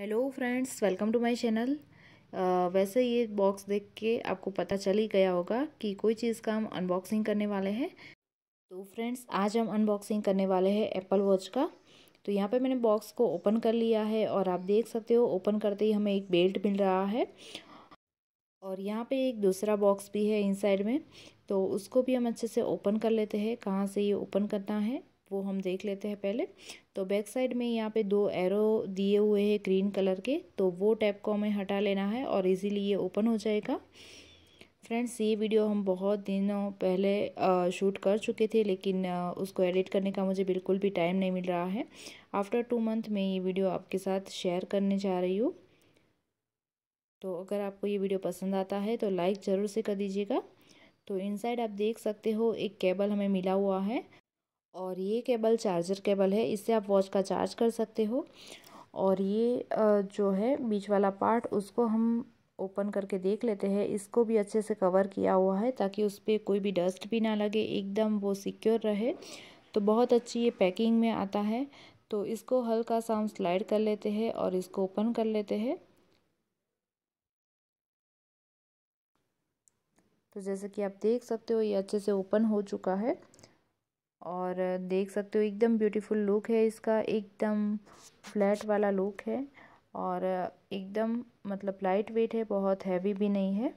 hello friends welcome to my channel वैसे ये box देख के आपको पता चल ही गया होगा कि कोई चीज़ का हम अनबॉक्सिंग करने वाले हैं तो फ्रेंड्स आज हम अनबॉक्सिंग करने वाले हैं एप्पल वॉच का तो यहाँ पे मैंने बॉक्स को ओपन कर लिया है और आप देख सकते हो ओपन करते ही हमें एक बेल्ट मिल रहा है और यहाँ पर एक दूसरा बॉक्स भी है इन साइड में तो उसको भी हम अच्छे से ओपन कर लेते हैं कहाँ से ये ओपन करना है वो हम देख लेते हैं पहले तो बैक साइड में यहाँ पे दो एरो दिए हुए हैं ग्रीन कलर के तो वो टैप को हमें हटा लेना है और इजीली ये ओपन हो जाएगा फ्रेंड्स ये वीडियो हम बहुत दिनों पहले शूट कर चुके थे लेकिन उसको एडिट करने का मुझे बिल्कुल भी टाइम नहीं मिल रहा है आफ्टर टू मंथ मैं ये वीडियो आपके साथ शेयर करने जा रही हूँ तो अगर आपको ये वीडियो पसंद आता है तो लाइक ज़रूर से कर दीजिएगा तो इनसाइड आप देख सकते हो एक केबल हमें मिला हुआ है और ये केबल चार्जर केबल है इससे आप वॉच का चार्ज कर सकते हो और ये जो है बीच वाला पार्ट उसको हम ओपन करके देख लेते हैं इसको भी अच्छे से कवर किया हुआ है ताकि उस पर कोई भी डस्ट भी ना लगे एकदम वो सिक्योर रहे तो बहुत अच्छी ये पैकिंग में आता है तो इसको हल्का सा हम स्लाइड कर लेते हैं और इसको ओपन कर लेते हैं तो जैसे कि आप देख सकते हो ये अच्छे से ओपन हो चुका है और देख सकते हो एकदम ब्यूटीफुल लुक है इसका एकदम फ्लैट वाला लुक है और एकदम मतलब लाइट वेट है बहुत हैवी भी नहीं है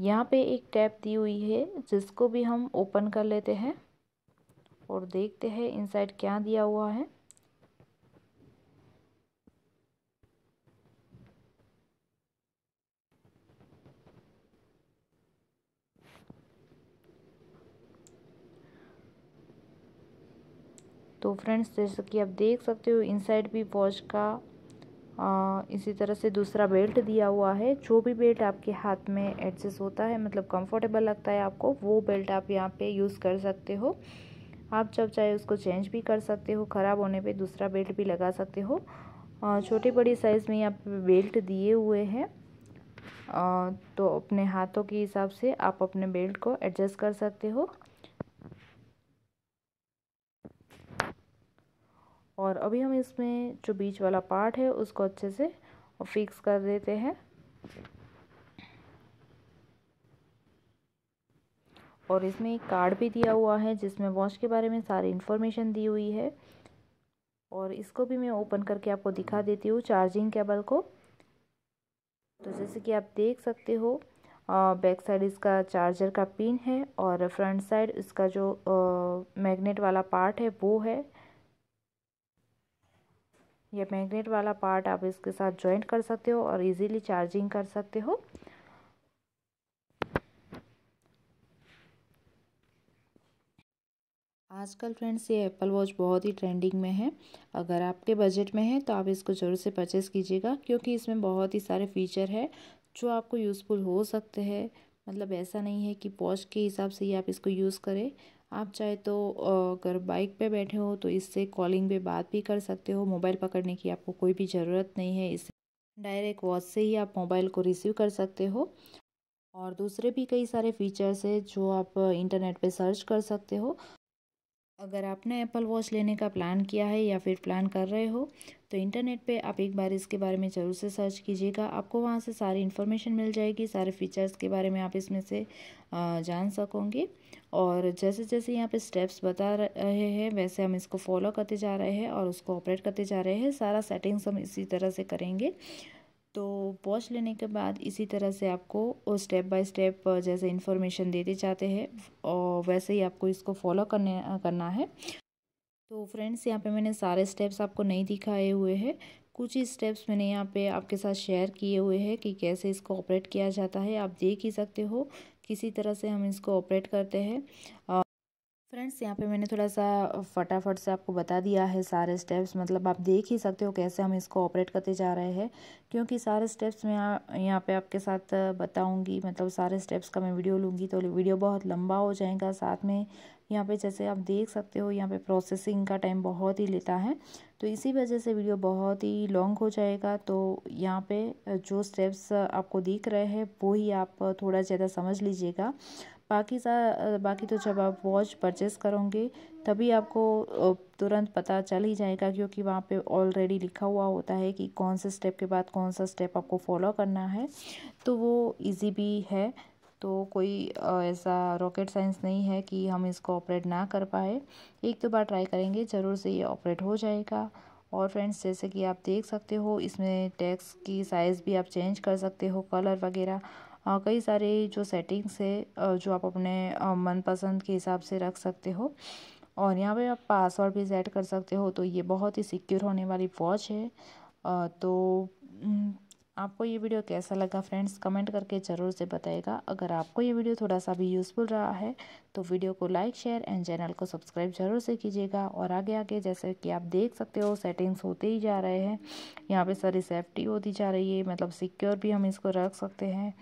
यहाँ पे एक टैप दी हुई है जिसको भी हम ओपन कर लेते हैं और देखते हैं इनसाइड क्या दिया हुआ है तो फ्रेंड्स जैसे कि आप देख सकते हो इनसाइड भी वॉच का आ, इसी तरह से दूसरा बेल्ट दिया हुआ है जो भी बेल्ट आपके हाथ में एडजस्ट होता है मतलब कंफर्टेबल लगता है आपको वो बेल्ट आप यहाँ पे यूज़ कर सकते हो आप जब चाहे उसको चेंज भी कर सकते हो ख़राब होने पे दूसरा बेल्ट भी लगा सकते हो छोटी बड़ी साइज़ में यहाँ पे बेल्ट दिए हुए हैं तो अपने हाथों के हिसाब से आप अपने बेल्ट को एडजस्ट कर सकते हो और अभी हम इसमें जो बीच वाला पार्ट है उसको अच्छे से फिक्स कर देते हैं और इसमें एक कार्ड भी दिया हुआ है जिसमें वॉच के बारे में सारी इन्फॉर्मेशन दी हुई है और इसको भी मैं ओपन करके आपको दिखा देती हूँ चार्जिंग केबल को तो जैसे कि आप देख सकते हो बैक साइड इसका चार्जर का पिन है और फ्रंट साइड इसका जो मैग्नेट वाला पार्ट है वो है ये मैग्नेट वाला पार्ट आप इसके साथ ज्वाइंट कर सकते हो और इजीली चार्जिंग कर सकते हो आजकल फ्रेंड्स ये एप्पल वॉच बहुत ही ट्रेंडिंग में है अगर आपके बजट में है तो आप इसको ज़रूर से परचेस कीजिएगा क्योंकि इसमें बहुत ही सारे फीचर है जो आपको यूज़फुल हो सकते हैं मतलब ऐसा नहीं है कि पॉच के हिसाब से ही आप इसको यूज़ करें आप चाहे तो अगर बाइक पे बैठे हो तो इससे कॉलिंग पे बात भी कर सकते हो मोबाइल पकड़ने की आपको कोई भी ज़रूरत नहीं है इससे डायरेक्ट वॉच से ही आप मोबाइल को रिसीव कर सकते हो और दूसरे भी कई सारे फीचर्स है जो आप इंटरनेट पे सर्च कर सकते हो अगर आपने एप्पल वॉच लेने का प्लान किया है या फिर प्लान कर रहे हो तो इंटरनेट पे आप एक बार इसके बारे में ज़रूर से सर्च कीजिएगा आपको वहाँ से सारी इन्फॉर्मेशन मिल जाएगी सारे फीचर्स के बारे में आप इसमें से जान सकोगे और जैसे जैसे यहाँ पे स्टेप्स बता रहे हैं वैसे हम इसको फॉलो करते जा रहे हैं और उसको ऑपरेट करते जा रहे हैं सारा सेटिंग्स हम इसी तरह से करेंगे तो पॉज लेने के बाद इसी तरह से आपको स्टेप बाय स्टेप जैसे इन्फॉर्मेशन देते जाते हैं और वैसे ही आपको इसको फॉलो करने करना है तो फ्रेंड्स यहाँ पे मैंने सारे स्टेप्स आपको नहीं दिखाए हुए हैं कुछ ही स्टेप्स मैंने यहाँ पे आपके साथ शेयर किए हुए हैं कि कैसे इसको ऑपरेट किया जाता है आप देख ही सकते हो किसी तरह से हम इसको ऑपरेट करते हैं फ्रेंड्स यहाँ पे मैंने थोड़ा सा फटाफट से आपको बता दिया है सारे स्टेप्स मतलब आप देख ही सकते हो कैसे हम इसको ऑपरेट करते जा रहे हैं क्योंकि सारे स्टेप्स मैं यहाँ पे आपके साथ बताऊंगी मतलब सारे स्टेप्स का मैं वीडियो लूँगी तो वीडियो बहुत लंबा हो जाएगा साथ में यहाँ पे जैसे आप देख सकते हो यहाँ पे प्रोसेसिंग का टाइम बहुत ही लेता है तो इसी वजह से वीडियो बहुत ही लॉन्ग हो जाएगा तो यहाँ पे जो स्टेप्स आपको दिख रहे हैं वो ही आप थोड़ा ज़्यादा समझ लीजिएगा बाकी सा बाकी तो जब आप वॉच परचेस करोगे तभी आपको तुरंत पता चल ही जाएगा क्योंकि वहाँ पे ऑलरेडी लिखा हुआ होता है कि कौन से स्टेप के बाद कौन सा स्टेप आपको फॉलो करना है तो वो इजी भी है तो कोई ऐसा रॉकेट साइंस नहीं है कि हम इसको ऑपरेट ना कर पाए एक दो बार ट्राई करेंगे ज़रूर से ये ऑपरेट हो जाएगा और फ्रेंड्स जैसे कि आप देख सकते हो इसमें टैक्स की साइज़ भी आप चेंज कर सकते हो कलर वगैरह कई सारे जो सेटिंग्स है जो आप अपने मनपसंद के हिसाब से रख सकते हो और यहाँ पे आप पासवर्ड भी सेट कर सकते हो तो ये बहुत ही सिक्योर होने वाली वॉच है तो आपको ये वीडियो कैसा लगा फ्रेंड्स कमेंट करके ज़रूर से बताएगा अगर आपको ये वीडियो थोड़ा सा भी यूज़फुल रहा है तो वीडियो को लाइक शेयर एंड चैनल को सब्सक्राइब ज़रूर से कीजिएगा और आगे आगे जैसे कि आप देख सकते हो सेटिंग्स होते ही जा रहे हैं यहाँ पे सारी सेफ्टी होती जा रही है मतलब सिक्योर भी हम इसको रख सकते हैं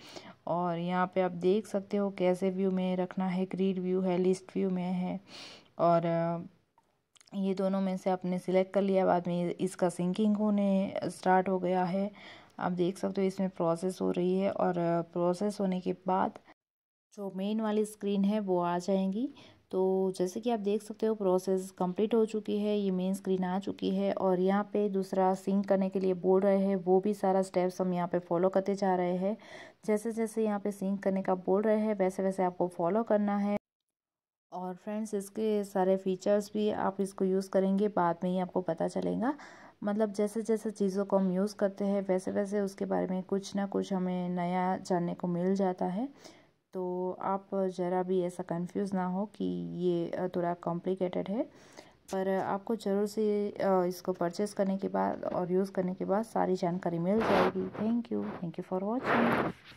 और यहाँ पे आप देख सकते हो कैसे व्यू में रखना है ग्रीड व्यू है लिस्ट व्यू में है और ये दोनों में से आपने सिलेक्ट कर लिया बाद में इसका सिंकिंग होने स्टार्ट हो गया है आप देख सकते हो इसमें प्रोसेस हो रही है और प्रोसेस होने के बाद जो मेन वाली स्क्रीन है वो आ जाएंगी तो जैसे कि आप देख सकते हो प्रोसेस कंप्लीट हो चुकी है ये मेन स्क्रीन आ चुकी है और यहाँ पे दूसरा सिंक करने के लिए बोल रहे हैं वो भी सारा स्टेप्स हम यहाँ पे फॉलो करते जा रहे हैं जैसे जैसे यहाँ पे सिंक करने का बोल रहे हैं वैसे वैसे आपको फॉलो करना है और फ्रेंड्स इसके सारे फीचर्स भी आप इसको यूज़ करेंगे बाद में ही आपको पता चलेगा मतलब जैसे जैसे चीज़ों को हम यूज़ करते हैं वैसे वैसे उसके बारे में कुछ ना कुछ हमें नया जानने को मिल जाता है तो आप ज़रा भी ऐसा कंफ्यूज ना हो कि ये थोड़ा कॉम्प्लिकेटेड है पर आपको ज़रूर से इसको परचेस करने के बाद और यूज़ करने के बाद सारी जानकारी मिल जाएगी thank you thank you for watching